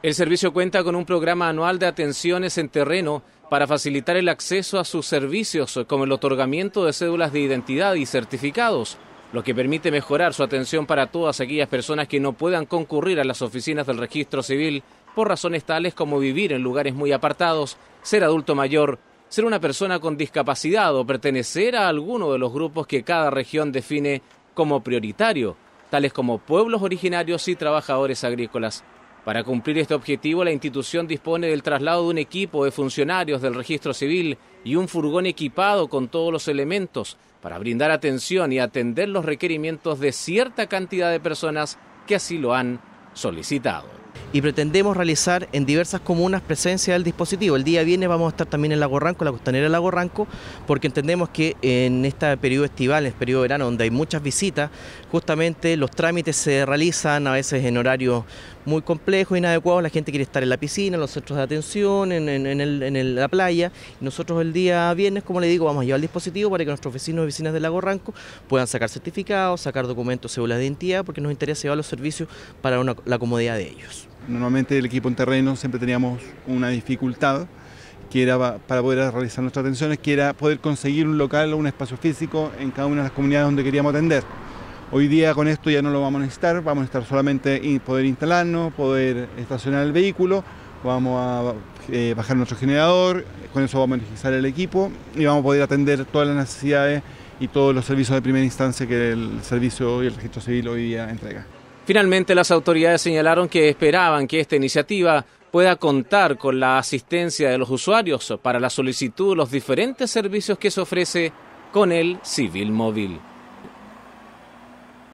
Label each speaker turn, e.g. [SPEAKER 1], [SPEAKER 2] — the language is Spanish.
[SPEAKER 1] El servicio cuenta con un programa anual de atenciones en terreno para facilitar el acceso a sus servicios, como el otorgamiento de cédulas de identidad y certificados, lo que permite mejorar su atención para todas aquellas personas que no puedan concurrir a las oficinas del registro civil por razones tales como vivir en lugares muy apartados, ser adulto mayor, ser una persona con discapacidad o pertenecer a alguno de los grupos que cada región define como prioritario, tales como pueblos originarios y trabajadores agrícolas. Para cumplir este objetivo, la institución dispone del traslado de un equipo de funcionarios del registro civil y un furgón equipado con todos los elementos para brindar atención y atender
[SPEAKER 2] los requerimientos de cierta cantidad de personas que así lo han solicitado y pretendemos realizar en diversas comunas presencia del dispositivo. El día viernes vamos a estar también en Lago Ranco, la costanera de Lago Ranco, porque entendemos que en este periodo estival, en este periodo de verano, donde hay muchas visitas, justamente los trámites se realizan a veces en horarios muy complejos, inadecuados, la gente quiere estar en la piscina, en los centros de atención, en, la playa. Nosotros el día viernes, como le digo, vamos a llevar el dispositivo para que nuestros vecinos y vecinas de Lago Ranco puedan sacar certificados, sacar documentos, cédulas de identidad, porque nos interesa llevar los servicios para la comodidad de ellos.
[SPEAKER 3] Normalmente el equipo en terreno siempre teníamos una dificultad que era para poder realizar nuestras atenciones, que era poder conseguir un local o un espacio físico en cada una de las comunidades donde queríamos atender. Hoy día con esto ya no lo vamos a necesitar, vamos a estar solamente poder instalarnos, poder estacionar el vehículo, vamos a eh, bajar nuestro generador, con eso vamos a energizar el equipo y vamos a poder atender todas las necesidades y todos los servicios de primera instancia que el servicio y el registro civil hoy día entrega.
[SPEAKER 1] Finalmente, las autoridades señalaron que esperaban que esta iniciativa pueda contar con la asistencia de los usuarios para la solicitud de los diferentes servicios que se ofrece con el Civil Móvil.